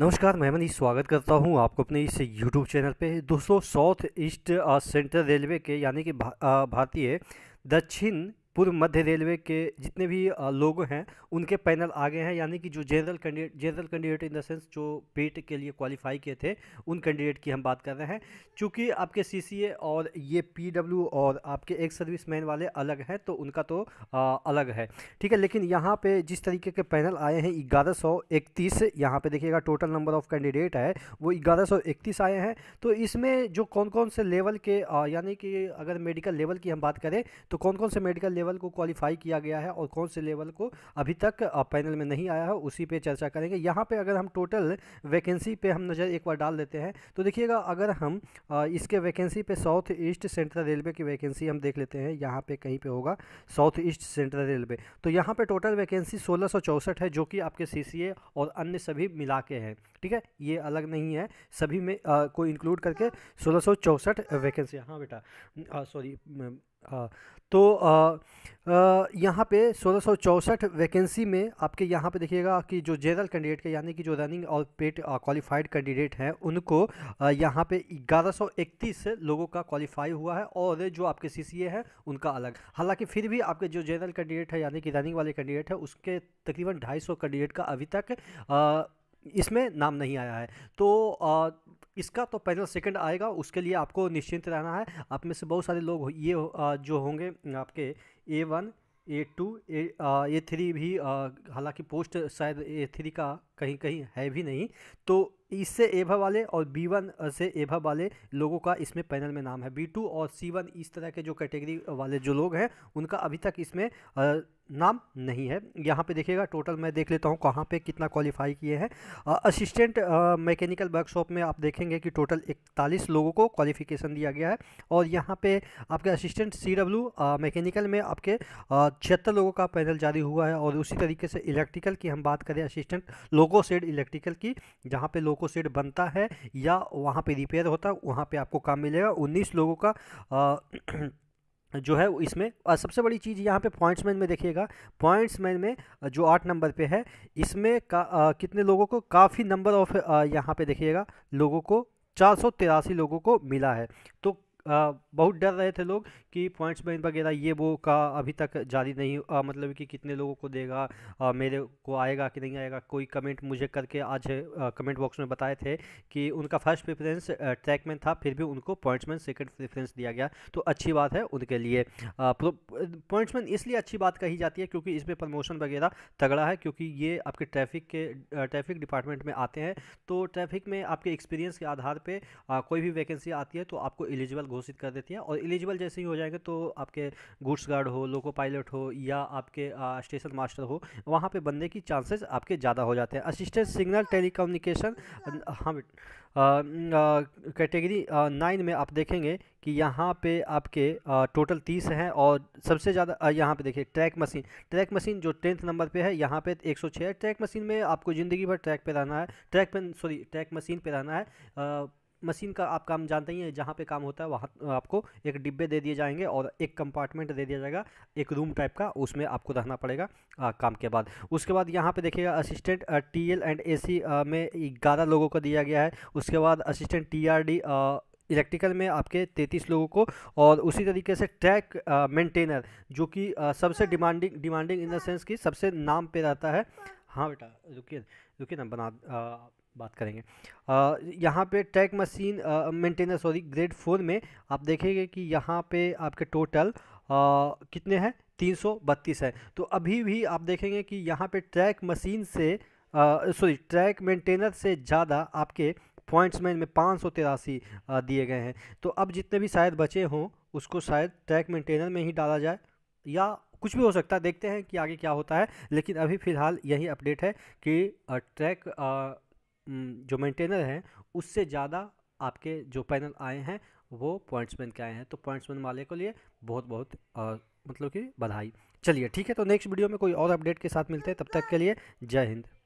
नमस्कार मैं मनीष स्वागत करता हूं आपको अपने इस यूट्यूब चैनल पे दोस्तों साउथ ईस्ट सेंट्रल रेलवे के यानी कि भा, uh, भारतीय दक्षिण पूर्व मध्य रेलवे के जितने भी लोग हैं उनके पैनल आगे हैं यानी कि जो general candidate general candidate in the sense जो पेट e के लिए क्वालिफाई किए थे उन कैंडिडेट की हम बात कर रहे हैं चूँकि आपके सी और ये पी और आपके एक सर्विस मैन वाले अलग हैं तो उनका तो आ, अलग है ठीक है लेकिन यहाँ पर जिस तरीके के पैनल आए हैं ग्यारह सौ इकतीस यहाँ पर देखिएगा टोटल नंबर ऑफ कैंडिडेट है वो ग्यारह सौ इकतीस आए हैं तो इसमें जो कौन कौन से लेवल के यानी कि अगर मेडिकल लेवल की हम बात करें तो कौन कौन से मेडिकल लेवल लेवल को क्वालिफाई किया गया है और कौन से लेवल को अभी तक पैनल में नहीं आया है उसी पे चर्चा करेंगे यहाँ पे अगर हम टोटल वैकेंसी पे हम नज़र एक बार डाल देते हैं तो देखिएगा अगर हम इसके वैकेंसी पे साउथ ईस्ट सेंट्रल रेलवे की वैकेंसी हम देख लेते हैं यहाँ पे कहीं पे होगा साउथ ईस्ट सेंट्रल रेलवे तो यहाँ पर टोटल वैकेंसी सोलह है जो कि आपके सी और अन्य सभी मिला के हैं ठीक है ये अलग नहीं है सभी में आ, को इंक्लूड करके सोलह वैकेंसी हाँ बेटा सॉरी हाँ, तो यहाँ पे सोलह वैकेंसी में आपके यहाँ पे देखिएगा कि जो जनरल कैंडिडेट के यानी कि जो रनिंग और पेट क्वालिफाइड कैंडिडेट हैं उनको यहाँ पे 1131 लोगों का क्वालिफाई हुआ है और जो आपके सीसीए हैं उनका अलग हालांकि फिर भी आपके जो जनरल कैंडिडेट है यानी कि रनिंग वाले कैंडिडेट है उसके तकरीबन ढाई कैंडिडेट का अभी तक आ, इसमें नाम नहीं आया है तो इसका तो पैनल सेकंड आएगा उसके लिए आपको निश्चिंत रहना है आप में से बहुत सारे लोग ये जो होंगे आपके A one A two A three भी हालांकि पोस्ट शायद ए थ्री का कहीं कहीं है भी नहीं तो इससे एभा वाले और बी वन से एभा वाले लोगों का इसमें पैनल में नाम है बी टू और सी वन इस तरह के जो कैटेगरी वाले जो लोग हैं उनका अभी तक इसमें आ, नाम नहीं है यहाँ पे देखिएगा टोटल मैं देख लेता हूँ कहाँ पे कितना क्वालिफाई किए हैं असिस्टेंट मैकेनिकल वर्कशॉप में आप देखेंगे कि टोटल इकतालीस लोगों को क्वालिफिकेशन दिया गया है और यहाँ पे आपके असिस्टेंट सी डब्ल्यू मैकेनिकल में आपके छिहत्तर लोगों का पैनल जारी हुआ है और उसी तरीके से इलेक्ट्रिकल की हम बात करें असिस्टेंट लोको सेड इलेक्ट्रिकल की जहाँ पर लोको सेड बनता है या वहाँ पर रिपेयर होता है वहाँ पर आपको काम मिलेगा उन्नीस लोगों का आ, जो है इसमें सबसे बड़ी चीज़ यहाँ पे पॉइंट्स मैन में देखिएगा पॉइंट्स मैन में जो आठ नंबर पे है इसमें का, आ, कितने लोगों को काफ़ी नंबर ऑफ यहाँ पे देखिएगा लोगों को चार लोगों को मिला है तो बहुत डर रहे थे लोग कि पॉइंट्स बैंक वगैरह ये वो का अभी तक जारी नहीं आ, मतलब कि कितने लोगों को देगा आ, मेरे को आएगा कि नहीं आएगा कोई कमेंट मुझे करके आज आ, कमेंट बॉक्स में बताए थे कि उनका फर्स्ट प्रेफरेंस ट्रैक में था फिर भी उनको पॉइंट्समैन सेकेंड प्रेफरेंस दिया गया तो अच्छी बात है उनके लिए पॉइंट्समैन इसलिए अच्छी बात कही जाती है क्योंकि इसमें प्रमोशन वगैरह तगड़ा है क्योंकि ये आपके ट्रैफिक के ट्रैफिक डिपार्टमेंट में आते हैं तो ट्रैफिक में आपके एक्सपीरियंस के आधार पर कोई भी वैकेंसी आती है तो आपको एलिजिबल घोषित कर देती है और एलिजिबल जैसे ही हो जाएंगे तो आपके गुड्स गार्ड हो लोको पायलट हो या आपके स्टेशन मास्टर हो वहाँ पे बनने की चांसेस आपके ज़्यादा हो जाते हैं असिस्टेंट सिग्नल टेलीकम्युनिकेशन हाँ कैटेगरी नाइन में आप देखेंगे कि यहाँ पे आपके आ, टोटल तीस हैं और सबसे ज़्यादा यहाँ पे देखिए ट्रैक मशीन ट्रैक मशीन जो टेंथ नंबर पे है यहाँ पे एक सौ छः ट्रैक मशीन में आपको ज़िंदगी भर ट्रैक पे रहना है ट्रैक पे सॉरी ट्रैक मशीन पे रहना है आ, मशीन का आप काम जानते ही हैं जहाँ पे काम होता है वहाँ आपको एक डिब्बे दे दिए जाएंगे और एक कंपार्टमेंट दे दिया जाएगा एक रूम टाइप का उसमें आपको रहना पड़ेगा आ, काम के बाद उसके बाद यहाँ पे देखिएगा assistant T L and A C में ग्यारह लोगों को दिया गया है उसके बाद assistant T R D electrical में आपके तैंतीस लोगों को और उसी तरीके से ट्रैक मेंटेनर जो कि सबसे demanding demanding in the sense कि सबसे नाम पर रहता है हाँ बेटा रुकिए रुकिए ना बना आ, बात करेंगे यहाँ पे track machine maintainer sorry grade four में आप देखेंगे कि यहाँ पे आपके टोटल आ, कितने हैं तीन सौ बत्तीस है तो अभी भी आप देखेंगे कि यहाँ पे ट्रैक मशीन से सॉरी ट्रैक मेंटेनर से ज़्यादा आपके पॉइंट्स में इनमें पाँच सौ तिरासी दिए गए हैं तो अब जितने भी शायद बचे हों उसको शायद ट्रैक मेंटेनर में ही डाला जाए या कुछ भी हो सकता है देखते हैं कि आगे क्या होता है लेकिन अभी फ़िलहाल यही अपडेट है कि ट्रैक जो मेंटेनर है उससे ज़्यादा आपके जो पैनल आए हैं वो पॉइंट्समैन के आए हैं तो पॉइंट्समैन वाले के लिए बहुत बहुत आ, मतलब कि बधाई चलिए ठीक है तो नेक्स्ट वीडियो में कोई और अपडेट के साथ मिलते हैं तब तक के लिए जय हिंद